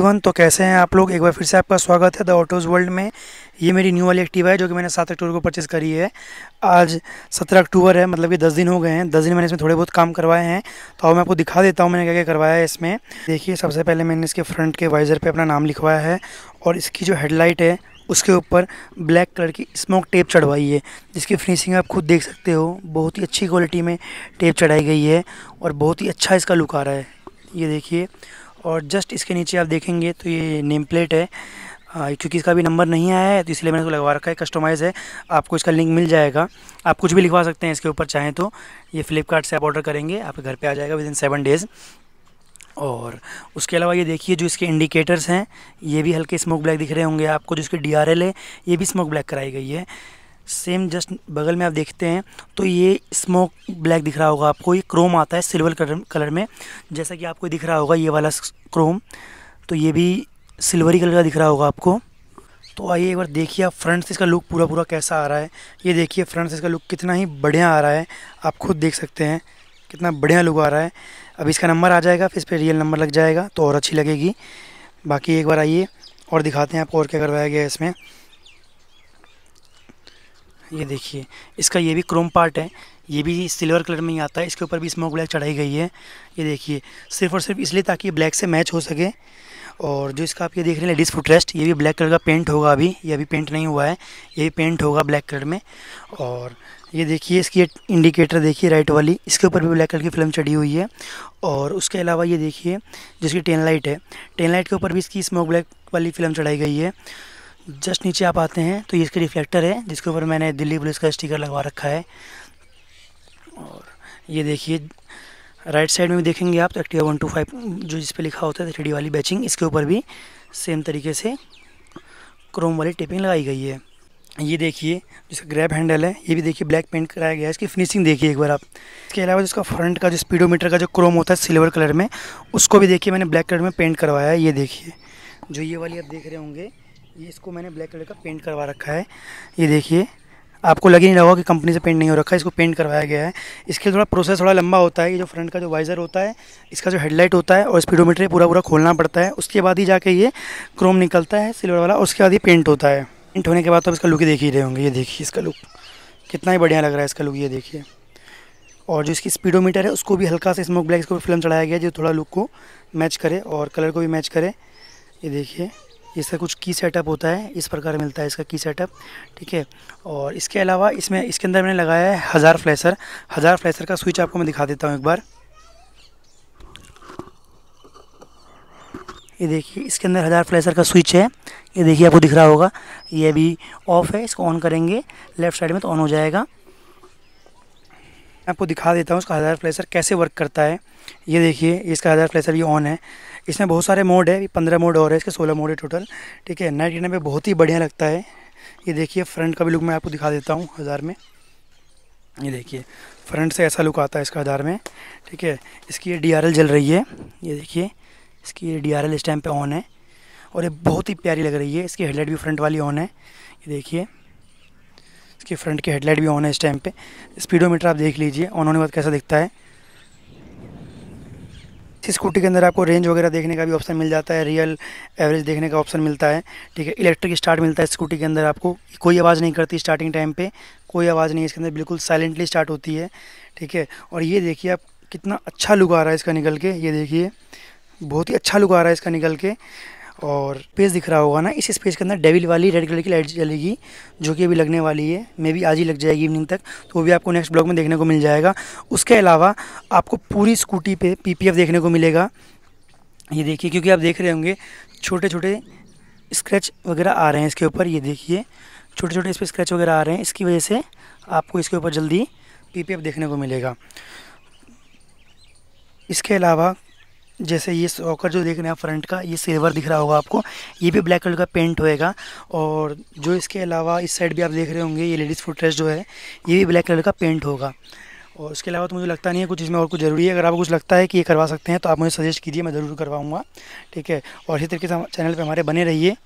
one तो कैसे हैं आप लोग एक बार फिर से आपका स्वागत है द ऑटोज़ वर्ल्ड में ये मेरी न्यू वाली एक्टिवा है जो कि मैंने सात अक्टूबर को परचेज़ करी है आज सत्रह अक्टूबर है मतलब कि दस दिन हो गए हैं दस दिन मैंने इसमें थोड़े बहुत काम करवाए हैं तो अब मैं आपको दिखा देता हूँ मैंने क्या क्या करवाया है इसमें देखिए सबसे पहले मैंने इसके फ्रंट के वाइज़र पर अपना नाम लिखवाया है और इसकी जो हेडलाइट है उसके ऊपर ब्लैक कलर की स्मोक टेप चढ़वाई है जिसकी फिनिशिंग आप खुद देख सकते हो बहुत ही अच्छी क्वालिटी में टेप चढ़ाई गई है और बहुत ही अच्छा इसका लुक आ रहा है ये देखिए और जस्ट इसके नीचे आप देखेंगे तो ये नेम प्लेट है क्योंकि इसका भी नंबर नहीं आया है तो इसलिए मैंने इसको लगवा रखा है कस्टमाइज़ है आपको इसका लिंक मिल जाएगा आप कुछ भी लिखवा सकते हैं इसके ऊपर चाहें तो ये फ्लिपकार्ट से आप ऑर्डर करेंगे आपके घर पे आ जाएगा विद इन सेवन डेज़ और उसके अलावा ये देखिए जो इसके इंडिकेटर्स हैं ये भी हल्के स्मोक ब्लैक दिख रहे होंगे आपको जो इसके डी है ये भी स्मोक ब्लैक कराई गई है सेम जस्ट बगल में आप देखते हैं तो ये स्मोक ब्लैक दिख रहा होगा आपको ये क्रोम आता है सिल्वर कलर कलर में जैसा कि आपको दिख रहा होगा ये वाला क्रोम तो ये भी सिल्वरी कलर का दिख रहा होगा आपको तो आइए एक बार देखिए आप फ्रंट से इसका लुक पूरा पूरा कैसा आ रहा है ये देखिए फ्रंट से इसका लुक कितना ही बढ़िया आ रहा है आप खुद देख सकते हैं कितना बढ़िया लुक आ रहा है अब इसका नंबर आ जाएगा फिर इस पर रियल नंबर लग जाएगा तो और अच्छी लगेगी बाकी एक बार आइए और दिखाते हैं आपको और क्या करवाया गया इसमें ये देखिए इसका ये भी क्रोम पार्ट है ये भी सिल्वर कलर में ही आता है इसके ऊपर भी स्मोक ब्लैक चढ़ाई गई है ये देखिए सिर्फ और सिर्फ इसलिए ताकि ब्लैक से मैच हो सके और जो इसका आप ये देख रहे हैं लेडीज़ फुटरेस्ट ये भी ब्लैक कलर का पेंट होगा अभी ये अभी पेंट नहीं हुआ है ये भी पेंट होगा ब्लैक कलर में और ये देखिए इसकी इंडिकेटर देखिए राइट वाली इसके ऊपर भी ब्लैक कलर की फिल्म चढ़ी हुई है और उसके अलावा ये देखिए जिसकी टेन लाइट है टेन लाइट के ऊपर भी इसकी स्मोक ब्लैक वाली फिल्म चढ़ाई गई है जस्ट नीचे आप आते हैं तो ये इसके रिफ्लेक्टर है जिसके ऊपर मैंने दिल्ली पुलिस का स्टिकर लगवा रखा है और ये देखिए राइट साइड में भी देखेंगे आप तो एक्टिवा वन टू फाइव जो जिस पर लिखा होता है थ्री वाली बैचिंग इसके ऊपर भी सेम तरीके से क्रोम वाली टेपिंग लगाई गई है ये देखिए जिसका ग्रैब हैंडल है ये भी देखिए ब्लैक पेंट कराया गया है इसकी फिनिशिंग देखिए एक बार आप इसके अलावा जिसका फ्रंट का जो स्पीडोमीटर का जो क्रोम होता है सिल्वर कलर में उसको भी देखिए मैंने ब्लैक कलर में पेंट करवाया है ये देखिए जो ये वाली आप देख रहे होंगे ये इसको मैंने ब्लैक कलर का पेंट करवा रखा है ये देखिए आपको लग ही नहीं रहा होगा कि कंपनी से पेंट नहीं हो रखा है इसको पेंट करवाया गया है इसके थोड़ा प्रोसेस थोड़ा लंबा होता है ये जो फ्रंट का जो वाइज़र होता है इसका जो हेडलाइट होता है और स्पीडोमीटर पूरा पूरा खोलना पड़ता है उसके बाद ही जाके ये क्रोम निकलता है सिल्वर वाला उसके बाद ही पेंट होता है पेंट होने के बाद तो इसका लुक ही देख ही रहे होंगे ये देखिए इसका लुक कितना ही बढ़िया लग रहा है इसका लुक ये देखिए और जो इसकी स्पीडोमीटर है उसको भी हल्का सा स्मोक ब्लैक इसको फिल्म चढ़ाया गया जो थोड़ा लुक को मैच करे और कलर को भी मैच करे ये देखिए इसका कुछ की सेटअप होता है इस प्रकार मिलता है इसका की सेटअप ठीक है और इसके अलावा इसमें इसके अंदर मैंने लगाया है हज़ार फ्लैशर हज़ार फ्लैशर का स्विच आपको मैं दिखा देता हूँ एक बार ये देखिए इसके अंदर हज़ार फ्लैशर का स्विच है ये देखिए आपको दिख रहा होगा ये अभी ऑफ़ है इसको ऑन करेंगे लेफ़्ट साइड में तो ऑन हो जाएगा मैं आपको दिखा देता हूँ उसका हज़ार फ्लेसर कैसे वर्क करता है ये देखिए इसका हज़ार फ्लेसर ये ऑन है इसमें बहुत सारे मोड है पंद्रह मोड और है इसके सोलह मोड है टोटल ठीक है नाइट नाइन बहुत ही बढ़िया लगता है ये देखिए फ्रंट का भी लुक मैं आपको दिखा देता हूँ हज़ार में ये देखिए फ्रंट से ऐसा लुक आता है इसका आधार में ठीक है इसकी ये डी जल रही है ये देखिए इसकी ये डी इस टाइम पर ऑन है और ये बहुत ही प्यारी लग रही है इसकी हेडलाइट भी फ्रंट वाली ऑन है ये देखिए इसके फ्रंट की हेडलाइट भी ऑन है इस टाइम पे स्पीडोमीटर आप देख लीजिए ऑन होने के बाद कैसा दिखता है इस स्कूटी के अंदर आपको रेंज वगैरह देखने का भी ऑप्शन मिल जाता है रियल एवरेज देखने का ऑप्शन मिलता है ठीक है इलेक्ट्रिक स्टार्ट मिलता है स्कूटी के अंदर आपको कोई आवाज़ नहीं करती स्टार्टिंग टाइम पर कोई आवाज़ नहीं इसके अंदर बिल्कुल साइलेंटली स्टार्ट होती है ठीक है और ये देखिए आप कितना अच्छा लुक आ रहा है इसका निकल के ये देखिए बहुत ही अच्छा लुक आ रहा है इसका निकल के और स्पेस दिख रहा होगा ना इस स्पेस के अंदर डेविल वाली रेड कलर की लाइट जलेगी जो कि अभी लगने वाली है मे भी आज ही लग जाएगी इवनिंग तक तो वो भी आपको नेक्स्ट ब्लॉग में देखने को मिल जाएगा उसके अलावा आपको पूरी स्कूटी पे पीपीएफ देखने को मिलेगा ये देखिए क्योंकि आप देख रहे होंगे छोटे छोटे स्क्रैच वगैरह आ रहे हैं इसके ऊपर ये देखिए छोटे छोटे इस पर स्क्रैच वगैरह आ रहे हैं इसकी वजह से आपको इसके ऊपर जल्दी पी देखने को मिलेगा इसके अलावा जैसे ये सॉकर जो देख रहे हैं फ्रंट का ये सिल्वर दिख रहा होगा आपको ये भी ब्लैक कलर का पेंट होएगा और जो इसके अलावा इस साइड भी आप देख रहे होंगे ये लेडीज़ फुटरेस्ट जो है ये भी ब्लैक कलर का पेंट होगा और उसके अलावा तो मुझे लगता नहीं है कुछ इसमें और कुछ ज़रूरी है अगर आपको कुछ लगता है कि ये करवा सकते हैं तो आप मुझे सजेस्ट कीजिए मैं ज़रूर करवाऊँगा ठीक है और इसी तरीके से चैनल पर हमारे बने रहिए